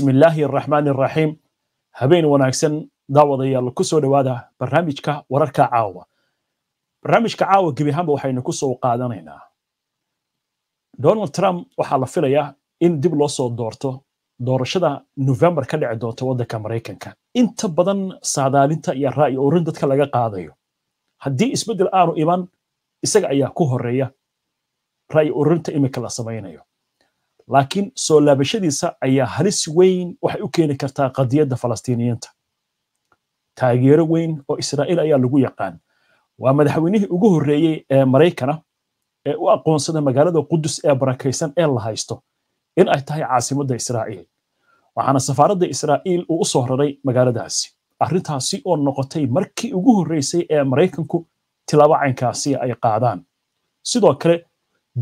bismi illaahi araxmaan araxiim habeen wanaagsan daawadayaal ku soo dhowaada barnaamijka wararka caawa barnaamijka caawa gebi ahaanba waxaynu ku soo qaadanaynaa donald trump waxaa la filayaa in dib loo soo doorto doorashada novembar ka dhici doonta waddanka maraykanka inta badan saadaalinta iyo ra'yi urin dadka laga qaadayo haddii isbeddel aanu iman isaga ayaa ku horreeya ra'yi ururinta iminka la samaynayo laakiin soo laabashadiisa ayaa halis weyn waxay u keeni kartaa qadiyadda falastiiniyiinta taageero weyn oo israa'iil ayaa lagu yaqaan waa madaxweynihii ugu horreeyey ee maraykana ee u aqoonsaday magaalada qudus ee barakaysan ee la haysto in ay tahay caasimadda israa'iil waxaana safaaradda israa'iil uu u soo raray magaaladaasi arrintaasi oo noqotay markii ugu horreysay ee maraykanku tilaabo caynkaasi ay qaadaan sidoo kale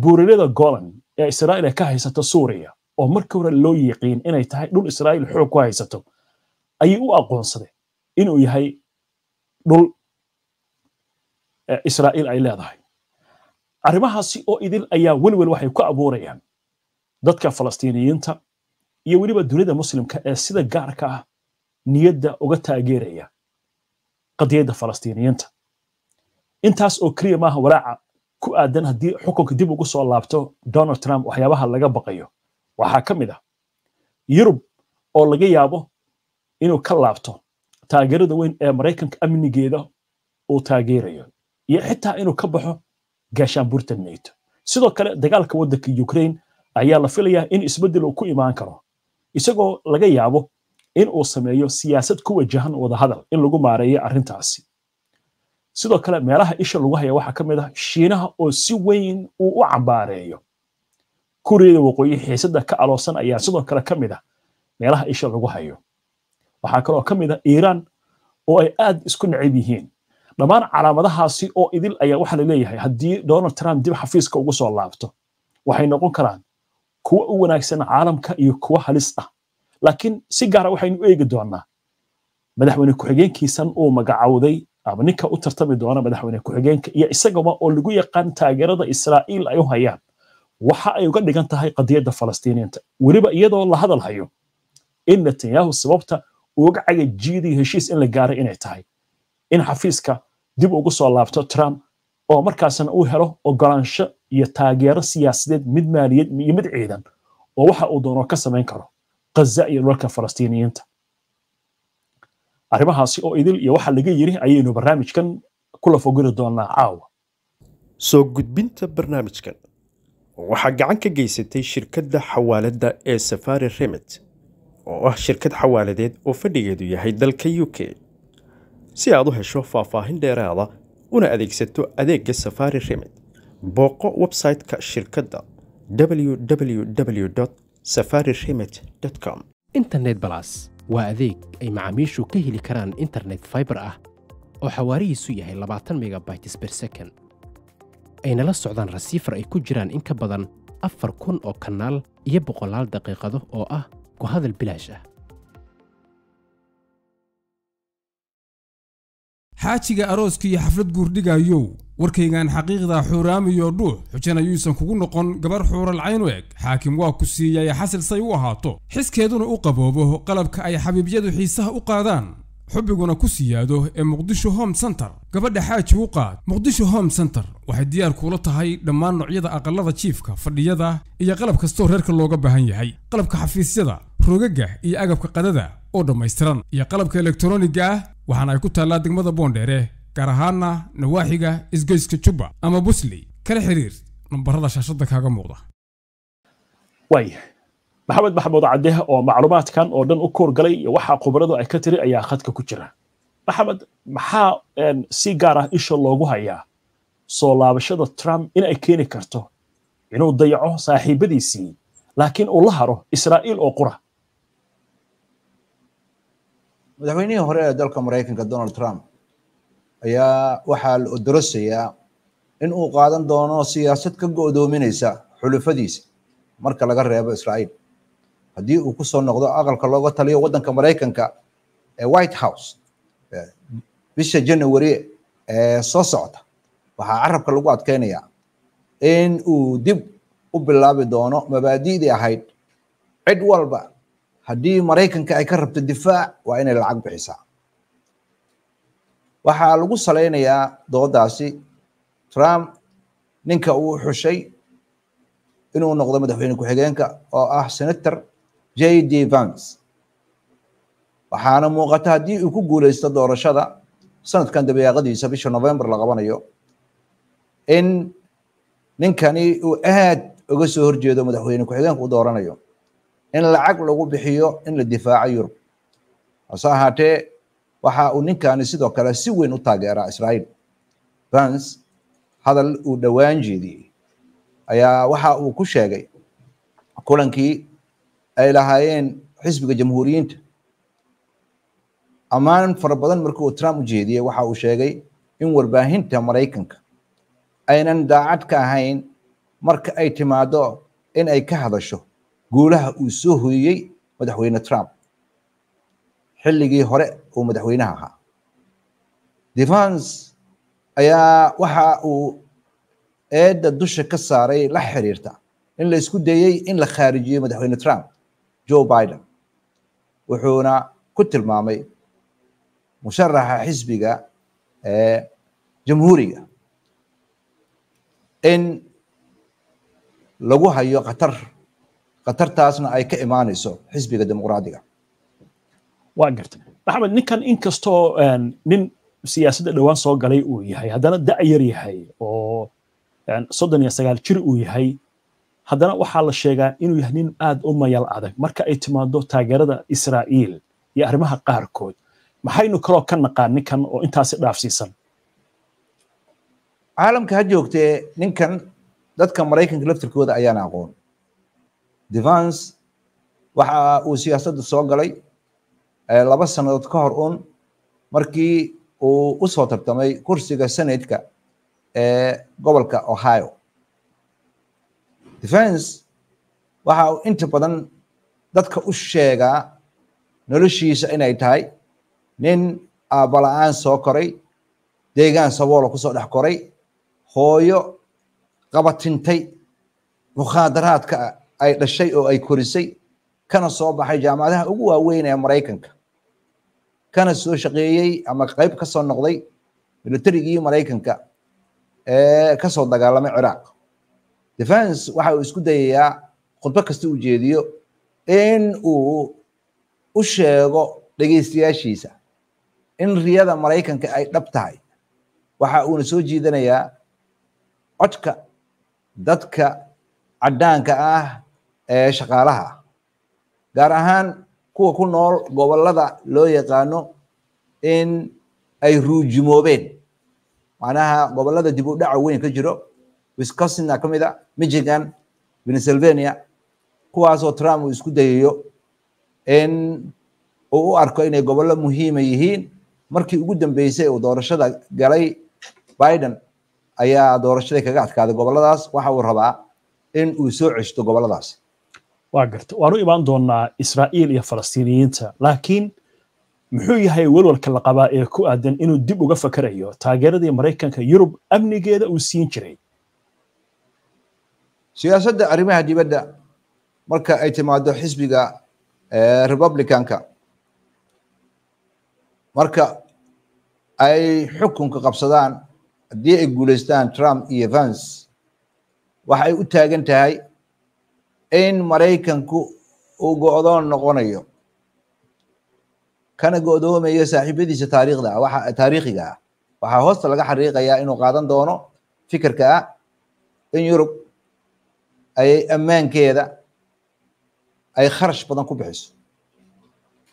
buurarada golan ee israa'iil ay ka haysato suuriya oo markii hore loo yiqiin inay tahay dhul israa'iil xoog ku haysato ayay u aqoonsadeen inuu yahay dhul israa'iil ay leedahay arrimahaasi oo idil ayaa welwel waxay ku abuurayaan dadka falastiiniyiinta iyo weliba dunida muslimka ee sida gaarka ah niyadda uga taageeraya qadiyadda falastiiniyiinta intaas oo keliya maaha walaaca ku aadan haddii xukunka dib ugu soo laabto donald trump waxyaabaha laga baqayo waxaa ka mid ah yurub oo laga yaabo inuu ka laabto taageerada weyn ee maraykanka amnigeeda uu taageerayo iyo xitaa inuu ka baxo gaashaanbuurta nato sidoo kale dagaalka waddanka ukraine ayaa la filayaa in isbeddel uu ku imaan karo isagoo laga yaabo in uu sameeyo siyaasad ku wajahan wadahadal in lagu maareeyo arrintaasi sidoo kale meelaha isha lagu haya waxaa ka mid ah shiinaha oo si weyn uu u cambaareeyo kuuriyada waqooyi xiisada ka aloosan ayaa sidoo kale ka mid ah meelaha isha lagu hayo waxaa kaloo ka mid ah iiraan oo ay aad isku necab yihiin dhammaan calaamadahaasi oo idil ayaa waxaa la haddii donald trump dib xafiiska ugu soo laabto waxay noqon karaan kuwa u wanaagsan caalamka iyo kuwa halis ah laakiin si gaara ah waxaynu eegi doonaa madaxweyne ku-xigeenkiisan uu magacowday ama ninka u tartami doona madaxweyne ku-xigeenka iyo isagaba oo lagu yaqaan taageerada israa'iil ay u hayaan waxa ay uga dhigan tahay qadiyadda falastiiniyiinta weliba iyadoo la hadal hayo in netanyahu sababta uga cagajiidii heshiis in la gaaray inay tahay in xafiiska dib ugu soo laabto trump oo markaasna uu helo ogolaansho iyo taageero siyaasadeed mid maaliyad iyo mid ciidan oo waxa uu doono ka samayn karo khaza iyo dhulalka falastiiniyiinta arrimahaasi oo idil iyo waxa laga yiri ayaynu barnaamijkan kula fogiri doonaa caawa soo gudbinta barnaamijkan waxaa gacan ka geysatay shirkadda xawaaladda ee safari remit oo ah shirkad xawaaladeed oo fadhigeedu yahay dalka u k si aad u hesho faahfaahin dheeraada una adeegsato adeegga safari remit booqo website shirkadda www safari remit com internet balas waa adeeg ay macaamiishu ka heli karaan internet fiber ah oo xawaarihiisu yahay labaatan megabytes ber second aynala socdaan rasiifar ay ku jiraan in ka badan afar kun oo kanaal iyo boqolaal daqiiqado oo ah ku hadal bilaash ah xaajiga arooska iyo xaflad guurdhigayow warkaygan xaqiiqda xuuraamiyo dhuux xujan ayuusan kugu noqon gabar xuural cayn u eg xaakim waa ku siiyay xasil say u ahaato xiskeeduna u qaboobo qalabka ay xabiibyadu xiisaha u qaadaan xubiguna ku siyaado ee muqdisho home center gabadha xaaji u qaad muqdisho home center waxay diyaar kuula tahay dhammaan noocyada aqallada jiifka fadhiyada iyo qalab kastoo reerka looga baahan yahay qalabka xafiisyada roogaga iyo agabka qadada oo dhammaystiran iyo qalabka elektroniga ah waxaana ay ku taallaa degmada boondheere gaar ahaana nawaaxiga isgeyska jubba ama busley kala xiriir nambarada shaashadda kaaga muuqda waaya maxamed maxamuud cadde oo macluumaadkan oo dhan u koor iyo waxaa khubaradu ay ka tiri ayaa khadka ku jira maxamed maxaa si gaar ah isha loogu hayaa soo laabashada trump inay keeni karto inuu dayaco saaxiibadiisii laakiin uu la haro israa'iil oo qura madaxweynihii hore ee dalka maraykanka donald trump ayaa waxaa la odorosayaa in uu qaadan doono siyaasad ka go-doominaysa xulufadiisa marka laga reebo israa'iil haddii uu kusoo noqdo aqalka looga taliyo waddanka maraykanka ee white house bisha january ee soo socota waxaa carabka lagu adkeynayaa in uu dib u bilaabi doono mabaadi'dii ahayd cid walba haddii maraykanka ay ka rabto difaac waa inay lacag bixisaa waxaa lagu salaynayaa doodaasi trump ninka uu xushay inuu noqdo madaxweyne ku-xigeenka oo ah senator j d vans waxaana muuqata haddii uu ku guulaysto doorashada sanadkan dabayaaqadiisa bisha november la qabanayo in ninkani uu aad uga soo horjeedo madaxweyne ku-xigeenka u dooranayo in lacag lagu bixiyo in la difaaco yurub hase ahaatee waxa uu ninkani sidoo kale si weyn u taageeraa israa'iil vance hadal uu dhowaan jeediyey ayaa waxa uu ku sheegay kulankii ay lahaayeen xisbiga jamhuuriyiinta ammaan fara badan markii trump u jeediyey waxa uu sheegay in warbaahinta maraykanka aynan daacad ka ahayn marka ay timaado in ay ka hadasho guulaha uu soo hoyiyey madaxweyne trump xilligii hore uu madaxweynaha ahaa defense ayaa waxa uu eedda dusha ka saaray la xiriirta in la dayey in la khaarijiyo madaxweyne trump joe biden wuxuuna ku tilmaamay musharaxa xisbiga ee jamhuuriga in lagu hayo khatar khatartaasna ay ka imaanayso xisbiga dimuqraadiga waa garta maxamed ninkan inkastoo nin siyaasadda dhowaan soo galay uu yahay haddana da yar yahay oo soddon iyo sagaal jir uu yahay haddana waxaa la sheegaa inuu yahay nin aad u mayal adag marka ay timaado taageerada israa'iil iyo arrimaha qaarkood maxaynu kaloo ka naqaan ninkan oo intaasi dhaafsiisan caalamka ha joogtee ninkan dadka maraykanka laftirkooda ayaan aqoon defence waxa uu siyaasadda soo galay laba sannadood ka hor un markii uu u soo tartamay kursiga senatka ee gobolka ohio defence waxa uu inta badan dadka u sheegaa noloshiisa inay tahay nin aabala-aan soo koray deegaan saboolo ku soo dhex koray hooyo qabatintay mukhaadaraadka ay dhashay oo ay korisay kana soo baxay jaamacadaha ugu waaweyn ee maraykanka kana soo shaqeeyey ama qayb ka soo noqday militarigii maraykanka ee kasoo dagaalamay ciraaq defense waxa uu isku dayayaa khudbo kasta uu jeediyo in uu u sheego dhegaystayaashiisa in riyada maraykanka ay dhab tahay waxa uuna soo jiidanayaa codka dadka caddaanka ah ee shaqaalaha gaar ahaan kuwa ku nool gobolada loo yaqaano in ay ruujimoobeen macnaha gobolada dib u dhaca weyn ka jiro wisconsin a ka mid a michigan pennsylvania kuwaasoo trump uu isku dayayo in uu u arko inay gobollo muhiima yihiin markii ugu dambeysay uu doorashada galay biden ayaa doorashadii kaga adkaaday gobolladaas waxa uu rabaa in uu soo ceshto gobolladaas waa garta waanu imaan doonaa israa'iil iyo falastiiniyiinta laakiin muxuu yahay welwalka la qabaa ee ku aadan inuu dib uga fakarayo taageeradii maraykanka yurub amnigeeda uu siin jiray siyaasadda arrimaha dibadda marka ay timaado xisbiga eh, republicanka marka ay xukunka qabsadaan haddii ay guulaystaan trump iyo vance waxay u taagan tahay in maraykanku uu go-doon noqonayo kana go-doomayo saaxiibadiisa taariikhda waa taariikhiga ah waxaa hoosta laga xariiqayaa inuu qaadan doono fikirka ah in yurub ay ammaankeeda ay kharash badan ku bixiso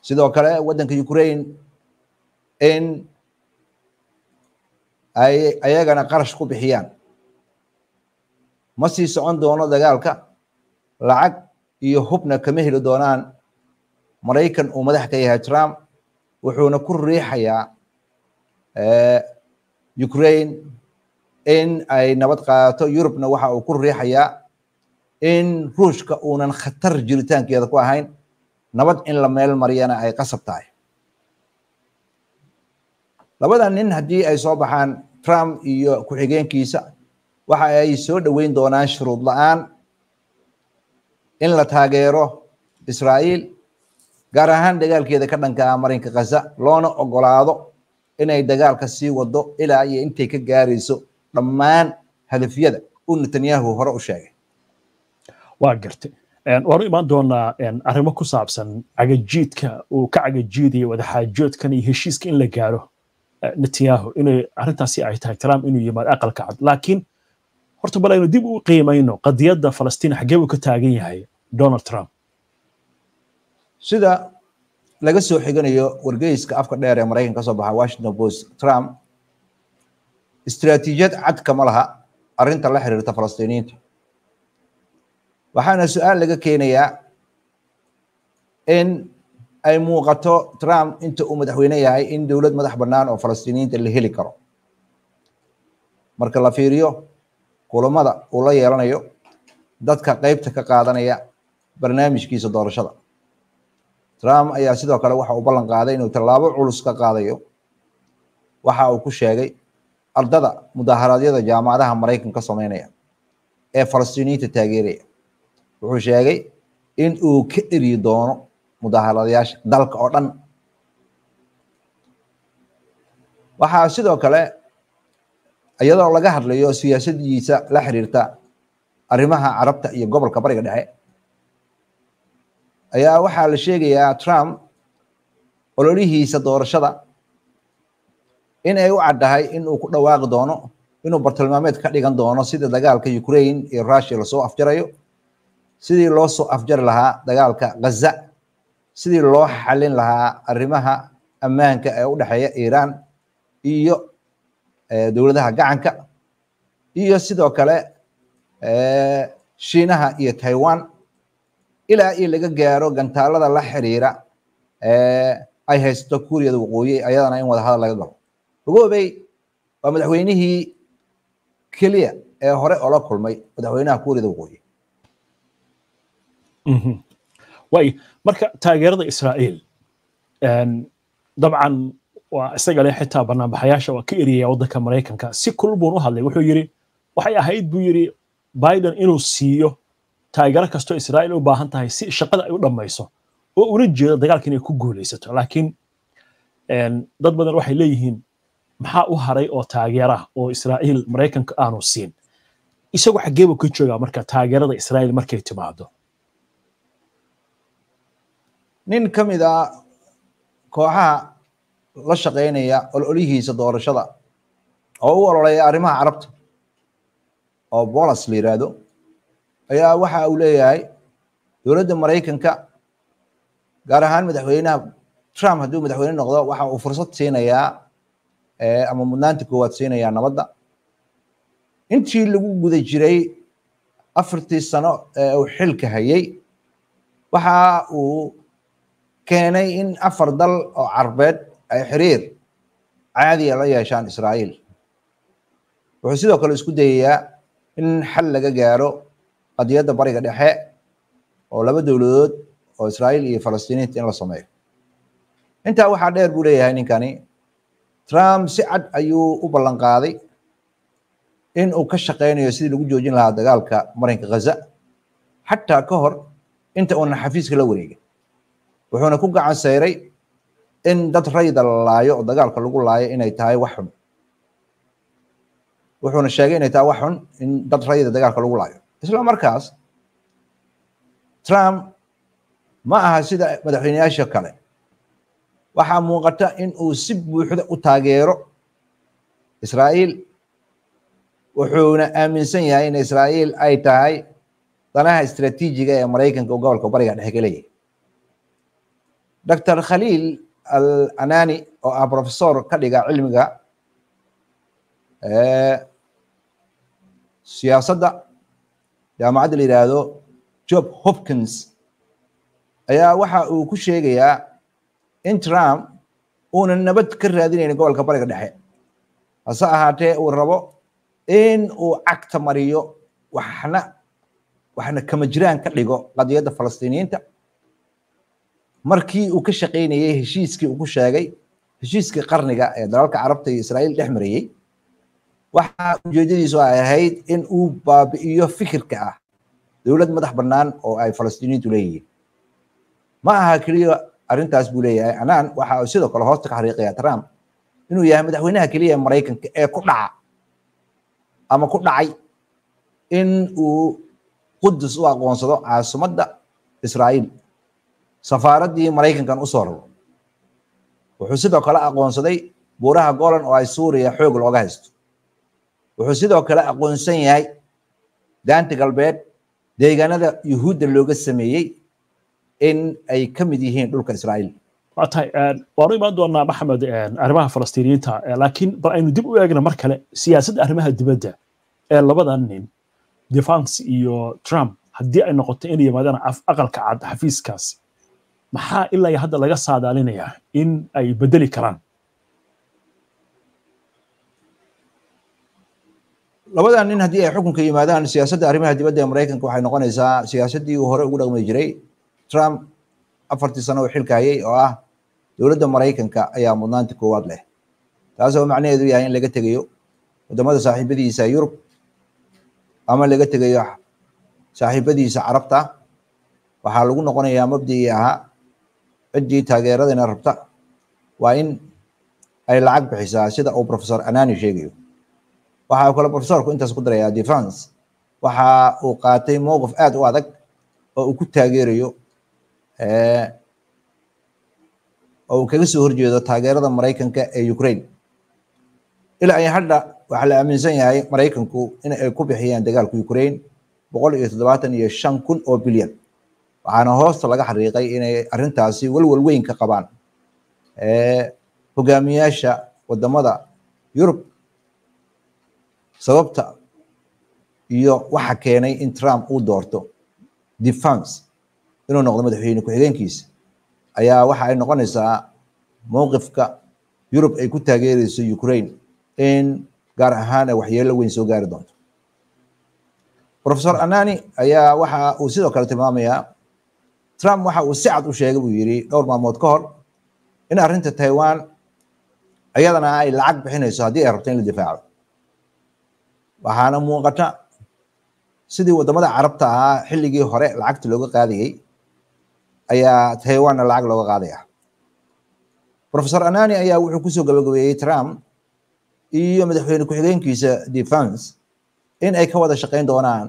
sidoo kale waddanka ukraine in ay ayagana qarash ku bixiyaan ma sii socon doono dagaalka lacag iyo hubna kama heli doonaan maraykan uu madax ka yahay trump wuxuuna ku riixayaa eh, ukrain in ay nabad qaato yurubna waxa uu ku riixayaa in ruushka uunan khatar jiritaankeeda ku ahayn nabad in la meel mariyana ay qasab tahay labada nin haddii ay soo baxaan trump iyo ku-xigeenkiisa waxa ay soo dhoweyn doonaan shuruud la-aan in la taageero israa'iil gaar ahaan dagaalkeeda ka dhanka ah marinka khaza loona ogolaado inay dagaalka sii wado ilaa iyo intay ka gaarayso dhammaan hadafyada uu netanyahu hore u sheegay waa gartay waanu imaan doonaa arrimo ku saabsan cagajiidka uu ka cagajiidayo wadaxaajoodkan iyo heshiiska in la gaaro eh, netanyahu inay arrintaasi ay tahay trump inuu yimaado aqalka cad laakiin horta bal aynu dib u qiimayno qadiyadda falastiin xaggee buu ka taagan yahay donald trump sida laga soo xiganayo wargeyska afka dheer ee maraykanka ka soo baxa washington post trump istiraatiijiyad cad kama laha arrinta la xiriirta falastiiniyiinta waxaana su-aal laga keenayaa in ay muuqato trump inta uu madaxweyne yahay in dowlad madax bannaan oo falastiiniyiinta la heli karo marka la fiiriyo kulamada uu la yeelanayo dadka qaybta ka qaadanaya barnaamijkiisa doorashada trump ayaa sidoo kale waxa uu ballan qaaday inuu tallaabo culus ka qaadayo waxa uu ku sheegay ardada mudaaharaadyada jaamacadaha maraykanka sameynaya ee falastiiniyiinta taageeraya wuxuu sheegay in uu ka eryi doono mudaaharaadyaasha dalka oo dhan waxaa sidoo kale iyadoo laga hadlayo siyaasadiisa la xiriirta arrimaha carabta iyo gobolka bariga dhexe ayaa waxaa la sheegayaa trump ololihiisa doorashada in ay u caddahay in uu ku dhawaaqi doono inuu bartilmaameed ka dhigan doono sida dagaalka ukrain iyo rushia lasoo afjarayo sidii loo soo afjari lahaa dagaalka ghaza sidii loo xalin lahaa arrimaha ammaanka ee u dhexeeya iiraan iyo dowladaha gacanka iyo sidoo kale shiinaha iyo taiwan ilaa iyo laga gaaro gantaalada la xiriira ay haysato kuuriyada waqooyi ayadana in wadahadal laga galo ogoobey waa madaxweynihii keliya ee hore oola kulmay madaxweynaha kuuriyada waqooyi mhm. way marka taageerada israa'iil dabcan waa isaga leh xitaa banaanbaxayaasha waa ka eriyaya waddanka maraykanka si kulul buu u hadlay wuxuu yidhi waxay ahayd buu yiri Biden inuu siiyo taageero kastoo Israa'iil u baahan tahay si shaqada ay u dhamayso oo una jeedo dagaalka inay ku guulaysato laakiin dad badan waxay leeyihiin maxaa u haray oo taageera oo Israa'iil maraykanka aanu siin isagu xaggee buu ka joogaa marka taageerada Israa'iil markay timaado nin ka mid ah kooxaha la shaqaynaya ololyihiisa doorashada oo u ololeeya arrimaha carabta oo bolas la yihaahdo ayaa waxa uu leeyahay dowladda maraykanka gaar ahaan madaxweynaha trump hadduu madaxweyne noqdo waxa uu fursad siinayaa eh, ama mudnaanta koowaad siinayaa nabadda intii lagu guda jiray afartii sano ee eh, uu xilka hayay waxa uu keenay in afar dal oo carbeed ay xiriir caadiya ah la yeeshaan israa'iil wuxuu sidoo kale isku dayayaa in xal laga gaaro qadiyadda bariga dhexe oo laba dowladood oo israa'iil iyo falastiiniinta in la sameeyo intaa waxaa dheer buu leeyahay ninkani trump si cad ayuu u ballan qaaday in uu ka shaqaynayo sidii lagu joojin lahaa dagaalka marinka ghaza xataa ka hor inta uuna xafiiska la wareegin wuxuuna ku gacan seyray in dad rayda la laayo oo dagaalka lagu laayo inay tahay wax xun wuxuuna sheegay inay tahay wax xun in dad rayda dagaalka lagu laayo isla markaas trump ma aha sida madaxweyneyaasha kale waxaa muuqata in uu si buuxda u taageero israa'iil wuxuuna aaminsan yahay in israa'iil ay tahay danaha istaraatiijiga ee maraykanka oo gobolka bariga dhexe ka leeyahay khaliil al anani oo ah professor ka dhiga cilmiga siyaasadda jaamacadda la yidhaahdo job hopkins ayaa waxa uu ku sheegayaa in trump uunan nabad ka raadinaynin gobolka bariga dhexe hase ahaatee uu rabo in uu cagta mariyo waxna waxna kama jiraan ka dhigo qadiyadda falastiiniyiinta markii uu ka shaqaynayey heshiiskii uu sheegay heshiiskii qarniga ee dalalka carabta iyo israa'iil dhex marayey waxa ujeedadiisu ay ahayd in uu baabi'iyo fikirka ah dowlad madax bannaan oo ay falastiiniintu leeyihiin ma aha keliya arrintaas buu leeyahay anaan waxa uu sidoo kale hoosta ka xariiqaya trump inuu yahay madaxweynaha keliya ee maraykanka ee ku dhaca ama ku dhacay in uu qudus u aqoonsado caasimadda israa'iil safaaraddii maraykankan u soo rabo wuxuu sidoo kale aqoonsaday buuraha golan oo ay suuriya xoog looga haysto wuxuu sidoo kale aqoonsan yahay daanta galbeed deegaanada yuhuudda looga sameeyey in ay ka mid yihiin dhulka israa'iil waa tahay waanu imaan doonaa maxamed arrimaha falastiiniyiinta laakiin bal aynu dib u eegna mar kale siyaasadda arrimaha dibadda ee labadan nin defans iyo trump haddii ay noqoto inay yimaadaan aqalka cad xafiiskaasi maxaa ilaa hadda laga saadaalinayaa in ay bedeli karaan labadan nin haddii ay xukunka yimaadaan siyaasadda arrimaha dibadda ee maraykanka waxay noqonaysaa siyaasaddii uu hore ugu dhaqmi jiray trump afartii sano uu xilka hayay oo ah dowladda maraykanka ayaa mudnaanta koowaad leh taasoo macnaheedu yahay in laga tegayo waddamada saaxiibadiisa yurub ama laga tegayo saaxiibadiisa carabta waxaa lagu noqonayaa mabdigii ahaa ciddii taageerada rabta waa in ay lacag bixisaa sida uu profesor anani sheegayo waxa kale profesorku intaas ku darayaa defence waxa uu qaatay mowqif aad u adag oo uu ku taageerayo eh, oo uu kaga soo horjeedo taageerada maraykanka ee ukraine ilaa ay hadda waxaa la aaminsan yahay maraykanku in ay ku bixiyaan dagaalka ukraine boqol iyo toddobaatan iyo shan kun oo bilyan waxaana hoosta laga xariiqay inay arintaasi walwal weyn ka qabaan hogaamiyaasha wadamada yurub sababta iyo waxa keenay in trump uu doorto defence inuu noqdo madaxweyne ku-xigeenkiisa ayaa waxa ay noqonaysaa mowqifka yurub ay ku taageerayso ukraine in gaar ahaan ay waxyeelo weyn soo gaari doonto professor anani ayaa waxa uu sidoo kale tilmaamayaa trump waxa uu si cad u sheegay buu yidhi dhowr maalmood ka hor in arrinta taiwan iyadana ay lacag bixinayso haddii ay rabto in la difaaco waxaana muuqata sidii waddamada carabta ahaa xilligii hore lacagta looga qaadayey ayaa taiwanna lacag looga qaadaya professor anani ayaa wuxuu kusoo gabagabeeyey trump iyo madaxweyne ku-xigeenkiisa defense in ay ka wada shaqayn doonaan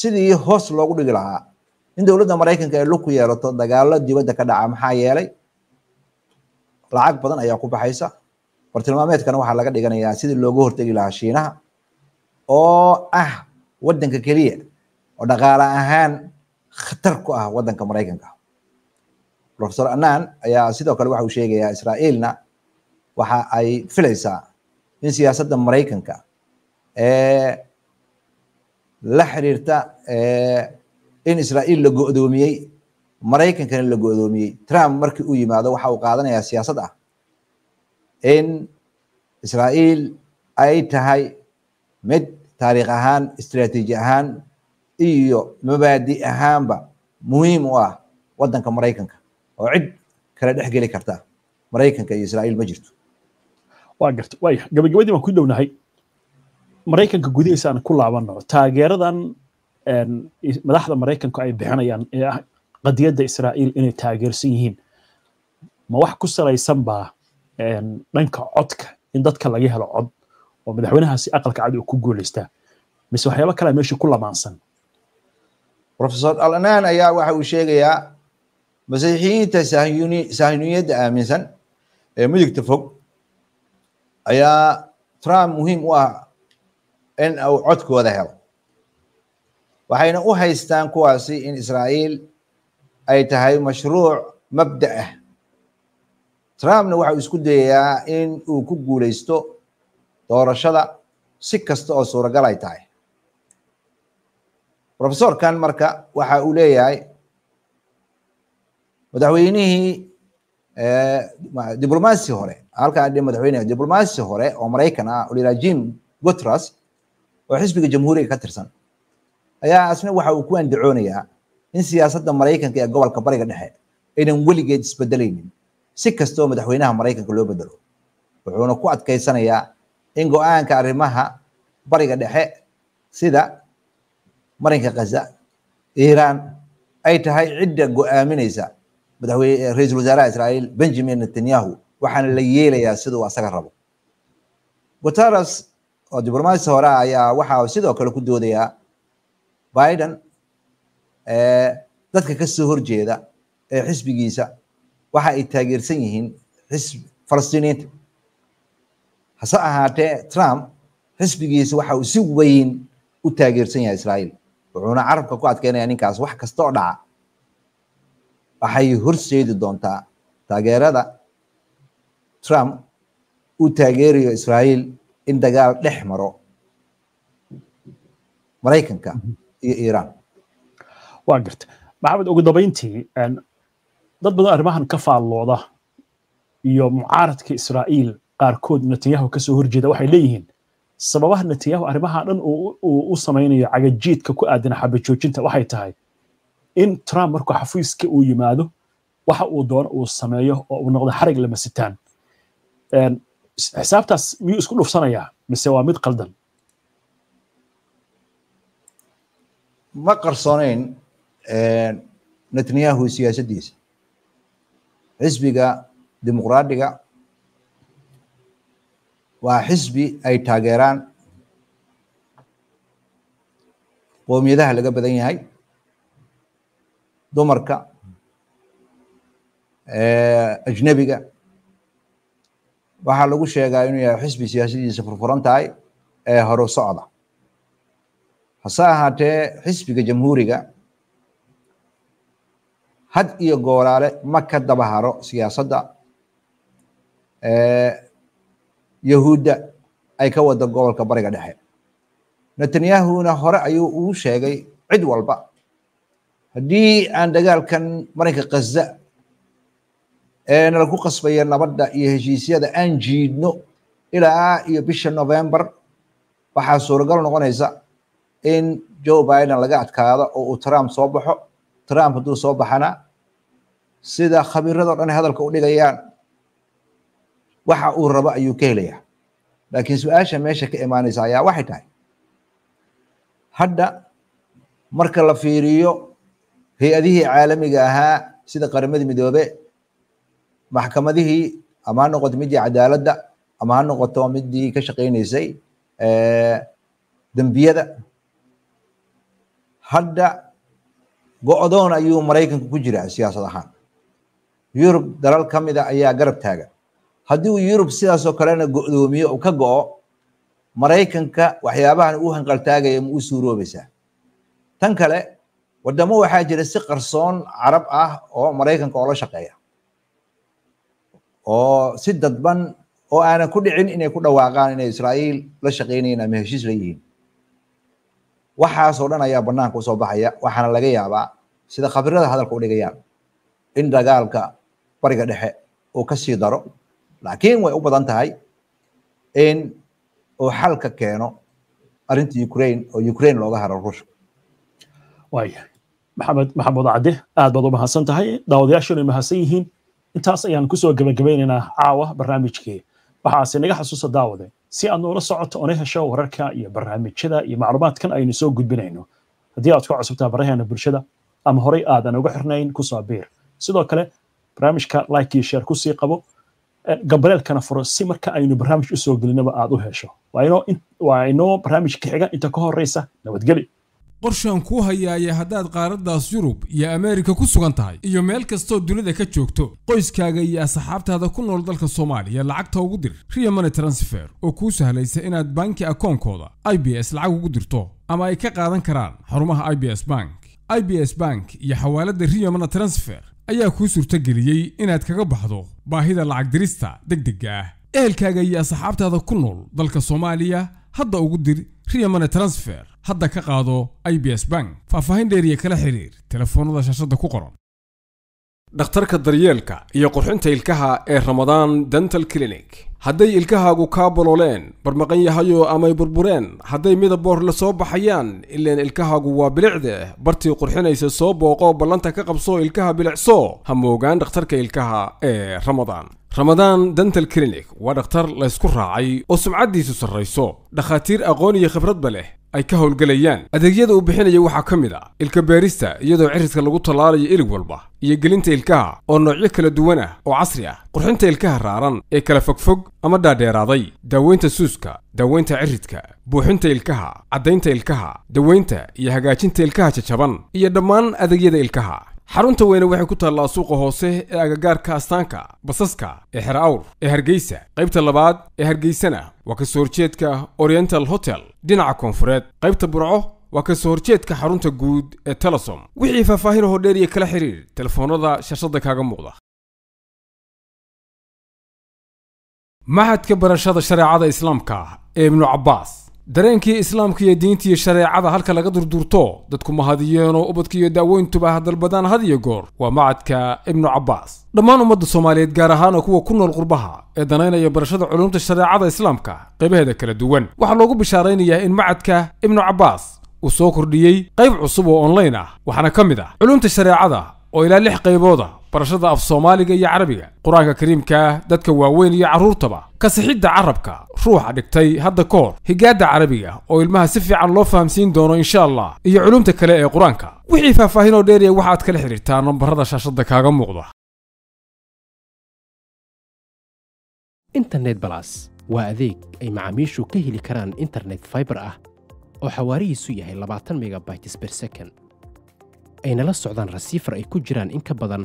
sidii hoos loogu dhigi lahaa in dowladda maraykanka ay lug ku yeelato dagaalo dibadda ka dhaca maxaa yeelay lacag badan ayaa ku baxaysa bartilmaameedkana waxaa laga dhiganayaa sidii looga hortegi lahaa shiinaha oo ah waddanka keliya oo dhaqaale ahaan khatar ku ah waddanka maraykanka profesor anaan ayaa sidoo kale waxa uu sheegayaa israa'iilna waxa ay filaysaa in siyaasadda maraykanka ee la xiriirta ee in israa'iil la go'doomiyey maraykankana la go'doomiyey trump markii uu yimaado waxa uu qaadanayaa siyaasad ah in israa'iil ay tahay mid taariikh ahaan istraatiiji ahaan iyo mabaadi ahaanba muhiim u ah waddanka maraykanka oo cid kala dhex geli karta maraykanka iyo israa'iil ma jirto waa garta waaya gabagabadii baan ku dhownahay maraykanka gudihiisa aan ku laabanno taageeradan madaxda maraykanku ay bixinayaan ee ah qadiyadda israa'iil inay taageersan yihiin ma wax ku salaysan baa dhanka codka in dadka laga helo cod oo madaxweynahaasi aqalka cad uu ku guuleystaa mise waxyaabo kalea meesha ku lamaansan rofesor alanaan ayaa waxa uu sheegayaa masiixiyiinta sahiniyadda aaminsan ee midigta fog ayaa trump muhiim u ah in uu codkooda helo waxayna u haystaan kuwaasi in israa'iil ay tahay mashruuc mabda ah trumpna waxau isku dayayaa in uu ku guulaysto doorashada si kasta oo suuragal ay tahay rofesorkan marka waxa uu leeyahay madaxweynihii eh, diblomaasi hore halkaa madaxweyne diblomaasi hore oo maraykan ah olayiraa jim gutras oo xisbiga jamhuuriga ka tirsan ayaa asna waxa uu ku andacoonayaa in siyaasadda maraykanka ee gobolka bariga dhexe aynan weligeed isbedelaynin si kastaoo madaxweynaha maraykanka loo bedelo wuxuuna ku adkaysanayaa in go-aanka arrimaha bariga dhexe sida marinka khaza iiraan ay tahay cidda go-aaminaysa madaxweyne eh, ra-iisul wasaaraha israa'iil benjamin netanyahu waxaana la yeelayaa siduu asaga rabo guteres oo diblomaasi hore ayaa waxa sidoo kale ku doodayaa biden eh, dadka ka soo horjeeda ee xisbigiisa waxa ay taageersan yihiin falastiiniinta hase ahaatee trump xisbigiisa waxa uu si weyn u taageersan yahay israa'iil wuxuuna carabka ku adkeynaya ninkaas wax kasta oo dhaca waxay horseedi doontaa taageerada trump uu taageerayo israa'iil in dagaal dhex maro maraykanka iyo iiraan waa garta maxamed ugu dambayntii dad badan arrimahan ka faallooda iyo mucaaradka israa'iil qaarkood netanyahu kasoo horjeeda waxay leeyihiin sababaha netanyahu arrimahaa dhan uu u samaynayo cagajiidka ku aadan xabajoojinta waxay tahay in trump markuu xafiiska uu yimaado waxa uu doono uu sameeyo oo uu noqdo xarig lamasitaan xisaabtaas miyuu isku dhufsanayaa mise waa mid qaldan ma qarsoonayn eh, netanyahu siyaasaddiisa xisbiga dimuqraadiga waa xisbi ay taageeraan qoomiyadaha laga badan yahay dumarka eh, ajnebiga waxaa lagu sheegaa inuu yahay xisbi siyaasaddiisa furfuran tahay ee horu socda hase ahaatee xisbiga jamhuuriga had iyo goolaale ma ka daba haro siyaasadda yahuudda ay ka wada gobolka bariga dhexe netanyahuna hore ayuu uu sheegay cid walba haddii aan dagaalkan marinka khaza ee nalaku qasbaya nabadda iyo heshiisyada aan jiidno ilaa iyo bisha novembar waxaa suuragal noqonaysa in joe biden laga adkaado oo uu trump soo baxo trump hadduu soo baxana sida khabiirado dhan hadalka u dhigayaan waxa uu rabo ayuu ka helayaa laakiin su-aasha meesha ka imaanaysa ayaa waxay tahay hadda marka la fiiriyo hay-adihii caalamiga ahaa sida qaramadii midoobe maxkamadihii ama ha noqoto midii cadaaladda ama ha noqoto midii ka shaqaynaysay dembiyada hadda go-doon ayuu maraykanka ku jiraa siyaasad ahaan yurub dalal ka mida ayaa garab taaga haddii uu yurub sidaasoo kalena go-doomiyo ka go-o maraykanka waxyaabahan uu hanqaltaagaya ma u suuroobaysaa tan kale waddamo waxaa jira si qarsoon carab ah oo maraykanka oola shaqeeya oo si dadban oo aanan ku dhicin inay ku dhawaaqaan inay israa'iil la shaqaynayaan ama heshiis la yihiin waxaasoo dhan ayaa banaanka usoo baxaya waxaana laga yaabaa sida khabirada hadalka u dhigayaan in dagaalka bariga dhexe uu kasii daro laakiin way u badan tahay in uu xalka keeno arinta ukraine oo ukraine looga haro ruushka waaya maxamed maxamuud cadde aad baad u mahadsan tahay daawadayaashuna mahadsan yihiin intaas ayaan kusoo gebagabaynaynaa caawa barnaamijkii waxaase naga xasuusa daawade si aad noola socoto una hesho wararka iyo barnaamijyada iyo macluumaadkan aynu soo gudbinayno haddii aad ku cusubtaa baraheena bulshada ama horey aadan uga xirnayn kusoo biir sidoo kale barnaamijka like iyo sheer kusii qabo eh, gambaleelkana furo si marka aynu barnaamij usoo gelinaba aad u hesho waa inoo barnaamij ka xiga inta ka horeysa nabadgeli qorshaan kuu hayaaya haddaad qaaraddaas yurub iyo ameerika ku sugan tahay iyo meel kastoo dunida ka joogto qoyskaaga iyo asxaabtaada ku nool dalka soomaaliya lacagta ugu dir riya money transfer oo kuu sahlaysa inaad banki akoonkooda i b s lacag ugu dirto ama ay ka qaadan karaan xarumaha i b s bank i b s bank iyo xawaalada riya money transfer ayaa kuu suurtageliyey inaad kaga baxdo baahida lacag dirista deg dega ah ehelkaaga iyo asxaabtaada ku nool dalka soomaaliya hadda ugu dir riya money transfer hadda ka qaado i b s bank faahfaahin dheeriya kala xiriir telefoonada shaashadda ku qoran dhakhtarka daryeelka iyo qurxinta ilkaha ee ramadaan dental clinic hadday ilkahaagu kaa bololeen barmaqan yahayo amay burbureen hadday midaboor la soo baxayaan ileen ilkahaagu waa bilicde bartii qurxinaysa soo booqoo ballanta ka qabso ilkaha bilicso ha moogaan dhakhtarka ilkaha ee ramadaan ramadaan dental clinic waa dhakhtar la laysku raacay oo sumcaddiisu sarrayso dhakhaatiir aqoon iyo khibradba leh ay ka howlgelayaan adeegyada uu bixinaya waxaa ka mid a ah ilka beerista iyadoo cirridka lagu tallaalayo ilig walba iyo gelinta ilkaha oo noocyo kala duwan ah oo casri ah qurxinta ilkaha raaran ee kala fogfog ama dhaadheeraaday daaweynta suuska daaweynta ciridka buuxinta ilkaha caddaynta ilkaha daweynta iyo hagaajinta ilkaha jajaban iyo dhammaan adeegyada ilkaha xarunta weyne waxay ku taallaa suuqa hoose ee agagaarka astaanka basaska ee xer awr ee hargeysa qaybta labaad ee hargeysana waa ka soo horjeedka oriental hotel dhinaca koonfureed qaybta burco waa ka soo horjeedka xarunta guud ee telesom wixii faahfaahin dheer dheeriya kala xidhiir telefoonada shashada kaaga muuqda maxadka barashada shareecada islaamka ee ibnu cabbaas dareenkii islaamka iyo diinta shareecada halka laga durdurto dadku ma hadiyeenoo ubadka iyo daaweyntuba hadalbadaan had iyo goor waa macadka ibnu cabbaas dhammaan ummadda soomaaliyeed gaar ahaana kuwa ku nool qurbaha ee danaynaya barashada culumta shareecada islaamka qaybaheeda kala duwan waxaa loogu bishaaraynayaa in macadka ibnu cabbaas uu soo kordhiyey qayb cusub oo online ah waxaana ka mid ah culumta shareecada oo ilaa lix qaybooda barashada af soomaaliga iyo carabiga qur-aanka kariimka dadka waaweyn iyo carruurtaba kasixidda carabka ruuxa dhigtay hadda ka hor higaadda carabiga oo ilmaha si fiican loo fahamsiin doono insha allah iyo culumta kale ee qur-aanka wixii faahfaahin oo dheeriya waxaad kala xidhiirtaa nambarada shaashadda kaaga muuqda internet balas waa adeeg ay macaamiishu ka heli karaan internet fiber ah oo xawaarihiisu yahay labaatan megabytes per second ayna la socdaan rasiifar ay ku jiraan in ka badan